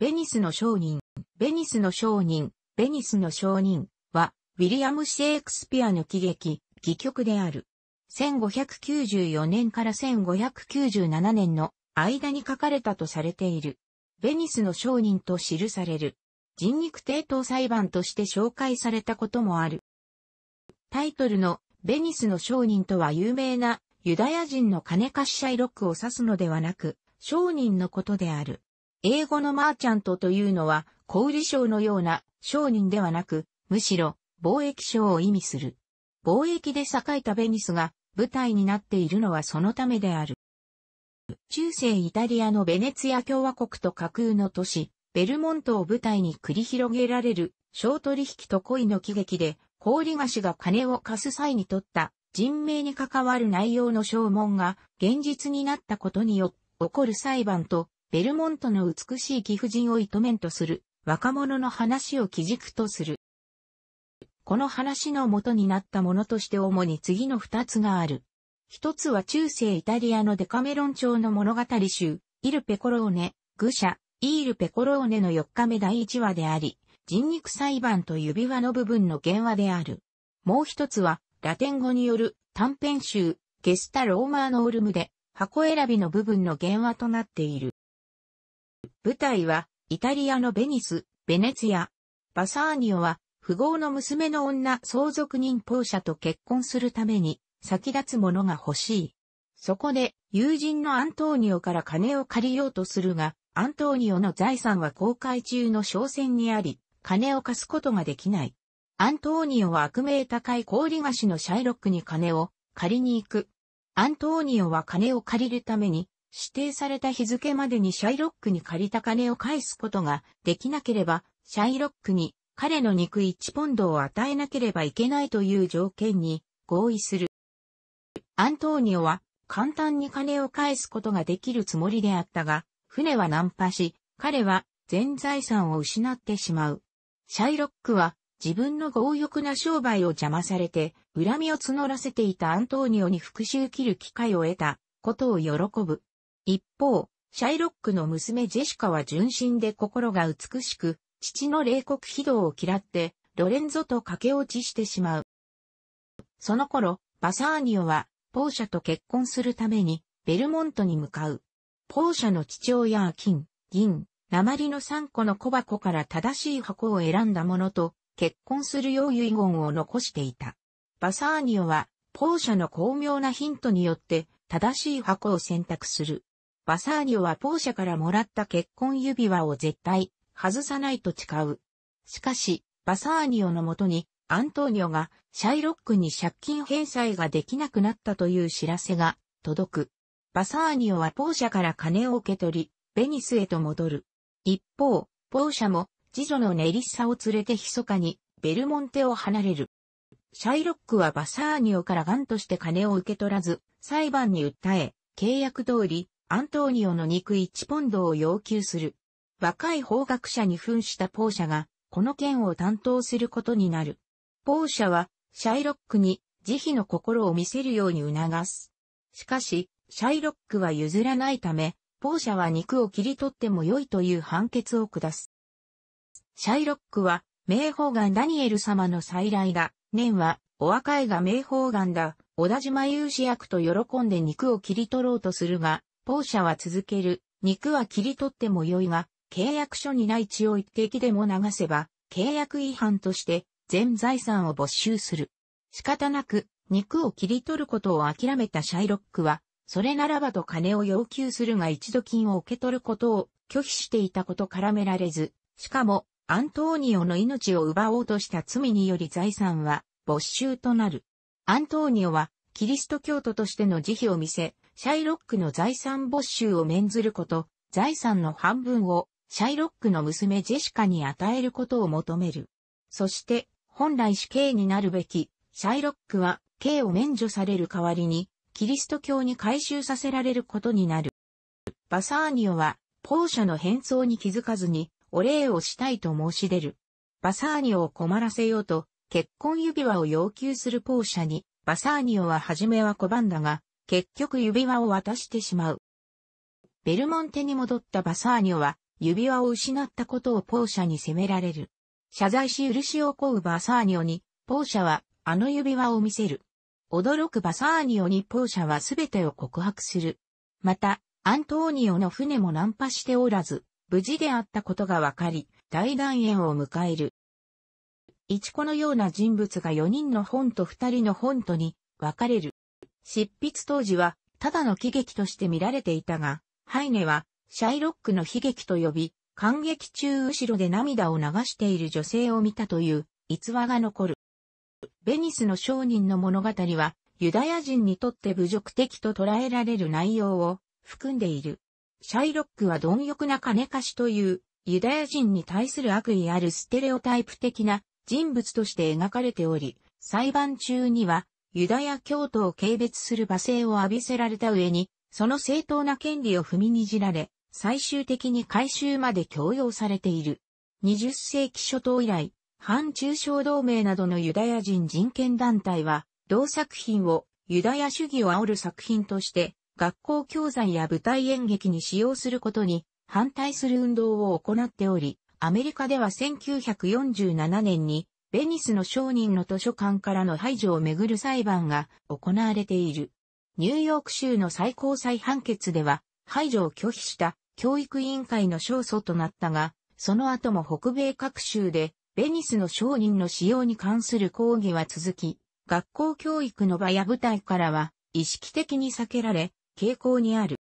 ベニスの商人、ベニスの商人、ベニスの商人は、ウィリアム・シェイクスピアの喜劇、戯曲である。1594年から1597年の間に書かれたとされている。ベニスの商人と記される。人肉抵当裁判として紹介されたこともある。タイトルのベニスの商人とは有名なユダヤ人の金貸しシャイロックを指すのではなく、商人のことである。英語のマーチャントというのは、小売商のような商人ではなく、むしろ貿易商を意味する。貿易で栄えたベニスが舞台になっているのはそのためである。中世イタリアのベネツィア共和国と架空の都市、ベルモントを舞台に繰り広げられる、小取引と恋の喜劇で、氷菓子が金を貸す際に取った人命に関わる内容の証文が現実になったことによって起こる裁判とベルモントの美しい貴婦人をイトメンとする若者の話を基軸とする。この話の元になったものとして主に次の二つがある。一つは中世イタリアのデカメロン朝の物語集、イルペコローネ、愚者、イールペコローネの4日目第1話であり、人肉裁判と指輪の部分の原話である。もう一つは、ラテン語による短編集、ゲスタ・ローマーノ・オルムで、箱選びの部分の原話となっている。舞台は、イタリアのベニス、ベネツィア。バサーニオは、富豪の娘の女相続人ポーシャと結婚するために、先立つものが欲しい。そこで、友人のアントーニオから金を借りようとするが、アントーニオの財産は公開中の商船にあり、金を貸すことができない。アントーニオは悪名高い氷菓子のシャイロックに金を借りに行く。アントーニオは金を借りるために指定された日付までにシャイロックに借りた金を返すことができなければ、シャイロックに彼の肉1ポンドを与えなければいけないという条件に合意する。アントーニオは簡単に金を返すことができるつもりであったが、船は難破し、彼は全財産を失ってしまう。シャイロックは自分の強欲な商売を邪魔されて、恨みを募らせていたアントーニオに復讐切る機会を得たことを喜ぶ。一方、シャイロックの娘ジェシカは純真で心が美しく、父の冷酷非道を嫌って、ロレンゾと駆け落ちしてしまう。その頃、バサーニオは、ポーシャと結婚するために、ベルモントに向かう。ポーシャの父親は金、銀、鉛の3個の小箱から正しい箱を選んだものと、結婚するよう遺言を残していた。バサーニオは、ポーシャの巧妙なヒントによって、正しい箱を選択する。バサーニョはポーシャからもらった結婚指輪を絶対外さないと誓う。しかし、バサーニョのもとにアントーニョがシャイロックに借金返済ができなくなったという知らせが届く。バサーニョはポーシャから金を受け取り、ベニスへと戻る。一方、ポーシャも次女のネリッサを連れて密かにベルモンテを離れる。シャイロックはバサーニョからガンとして金を受け取らず、裁判に訴え、契約通り、アントーニオの肉1ポンドを要求する。若い法学者に扮したポーシャが、この件を担当することになる。ポーシャは、シャイロックに、慈悲の心を見せるように促す。しかし、シャイロックは譲らないため、ポーシャは肉を切り取っても良いという判決を下す。シャイロックは、名宝眼ダニエル様の再来だ。年は、お若いが名宝眼だ。小田島勇士役と喜んで肉を切り取ろうとするが、当者は続ける。肉は切り取っても良いが、契約書にない血を一滴でも流せば、契約違反として全財産を没収する。仕方なく、肉を切り取ることを諦めたシャイロックは、それならばと金を要求するが一度金を受け取ることを拒否していたこと絡められず、しかも、アントーニオの命を奪おうとした罪により財産は没収となる。アントーニオは、キリスト教徒としての慈悲を見せ、シャイロックの財産没収を免ずること、財産の半分をシャイロックの娘ジェシカに与えることを求める。そして、本来死刑になるべき、シャイロックは刑を免除される代わりに、キリスト教に改宗させられることになる。バサーニオは、ポーシャの変装に気づかずに、お礼をしたいと申し出る。バサーニオを困らせようと、結婚指輪を要求するポーシャに、バサーニオは初めは拒んだが、結局指輪を渡してしまう。ベルモンテに戻ったバサーニョは、指輪を失ったことをポーシャに責められる。謝罪し許しを請うバサーニョに、ポーシャは、あの指輪を見せる。驚くバサーニョにポーシャはすべてを告白する。また、アントーニオの船も難破しておらず、無事であったことがわかり、大団円を迎える。一子のような人物が4人の本と2人の本とに分かれる。執筆当時は、ただの喜劇として見られていたが、ハイネは、シャイロックの悲劇と呼び、感激中後ろで涙を流している女性を見たという逸話が残る。ベニスの商人の物語は、ユダヤ人にとって侮辱的と捉えられる内容を含んでいる。シャイロックは貪欲な金貸しという、ユダヤ人に対する悪意あるステレオタイプ的な人物として描かれており、裁判中にはユダヤ教徒を軽蔑する罵声を浴びせられた上に、その正当な権利を踏みにじられ、最終的に改収まで強要されている。20世紀初頭以来、反中小同盟などのユダヤ人人権団体は、同作品をユダヤ主義を煽る作品として、学校教材や舞台演劇に使用することに反対する運動を行っており、アメリカでは1947年にベニスの商人の図書館からの排除をめぐる裁判が行われている。ニューヨーク州の最高裁判決では、排除を拒否した教育委員会の勝訴となったが、その後も北米各州で、ベニスの商人の使用に関する抗議は続き、学校教育の場や舞台からは、意識的に避けられ、傾向にある。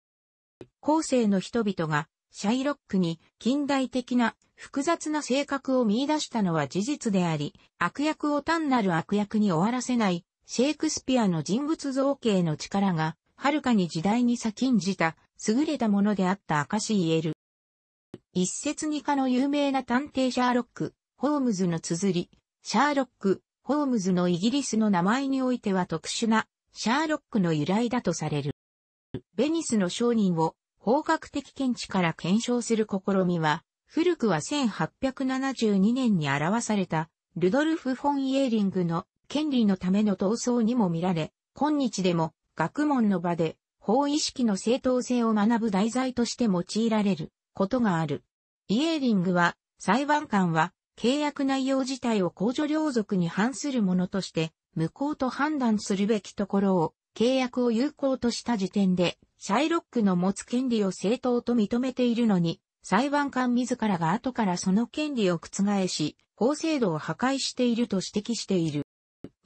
後世の人々がシャイロックに近代的な複雑な性格を見出したのは事実であり、悪役を単なる悪役に終わらせない、シェイクスピアの人物造形の力が、はるかに時代に先んじた、優れたものであった証し言える。一説二科の有名な探偵シャーロック、ホームズの綴り、シャーロック、ホームズのイギリスの名前においては特殊な、シャーロックの由来だとされる。ベニスの商人を方角的見地から検証する試みは、古くは1872年に表された、ルドルフ・フォン・イエーリングの権利のための闘争にも見られ、今日でも学問の場で法意識の正当性を学ぶ題材として用いられることがある。イエーリングは、裁判官は契約内容自体を公助領族に反するものとして、無効と判断するべきところを、契約を有効とした時点で、シャイロックの持つ権利を正当と認めているのに、裁判官自らが後からその権利を覆し、法制度を破壊していると指摘している。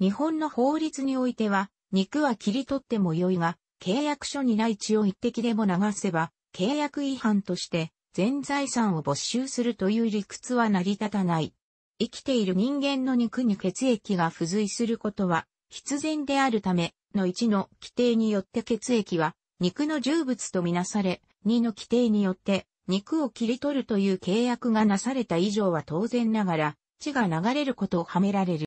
日本の法律においては、肉は切り取っても良いが、契約書にない血を一滴でも流せば、契約違反として、全財産を没収するという理屈は成り立たない。生きている人間の肉に血液が付随することは必然であるため、の1の規定によって血液は肉の重物とみなされ、2の規定によって肉を切り取るという契約がなされた以上は当然ながら血が流れることをはめられる。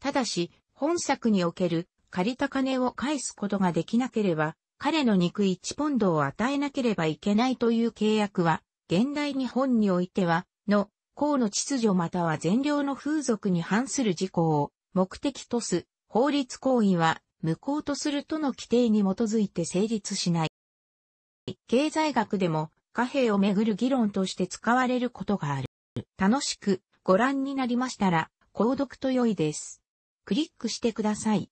ただし、本作における借りた金を返すことができなければ、彼の肉1ポンドを与えなければいけないという契約は、現代日本においては、の、公の秩序または善良の風俗に反する事項を目的とす法律行為は無効とするとの規定に基づいて成立しない。経済学でも貨幣をめぐる議論として使われることがある。楽しくご覧になりましたら、購読と良いです。クリックしてください。